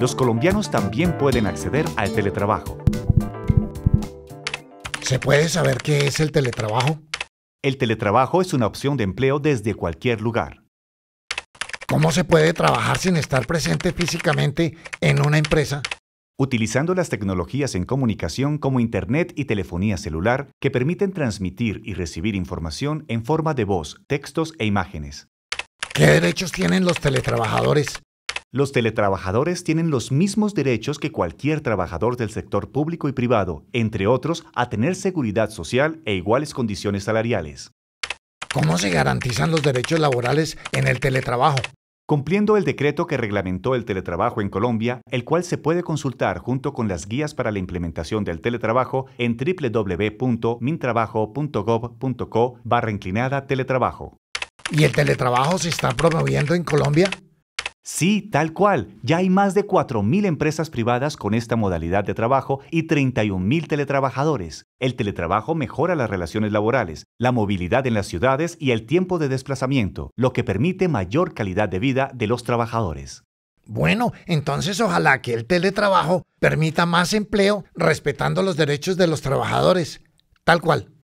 Los colombianos también pueden acceder al teletrabajo. ¿Se puede saber qué es el teletrabajo? El teletrabajo es una opción de empleo desde cualquier lugar. ¿Cómo se puede trabajar sin estar presente físicamente en una empresa? Utilizando las tecnologías en comunicación como Internet y telefonía celular que permiten transmitir y recibir información en forma de voz, textos e imágenes. ¿Qué derechos tienen los teletrabajadores? Los teletrabajadores tienen los mismos derechos que cualquier trabajador del sector público y privado, entre otros, a tener seguridad social e iguales condiciones salariales. ¿Cómo se garantizan los derechos laborales en el teletrabajo? Cumpliendo el decreto que reglamentó el teletrabajo en Colombia, el cual se puede consultar junto con las guías para la implementación del teletrabajo en www.mintrabajo.gov.co barra inclinada teletrabajo. ¿Y el teletrabajo se está promoviendo en Colombia? Sí, tal cual. Ya hay más de 4.000 empresas privadas con esta modalidad de trabajo y 31.000 teletrabajadores. El teletrabajo mejora las relaciones laborales, la movilidad en las ciudades y el tiempo de desplazamiento, lo que permite mayor calidad de vida de los trabajadores. Bueno, entonces ojalá que el teletrabajo permita más empleo respetando los derechos de los trabajadores. Tal cual.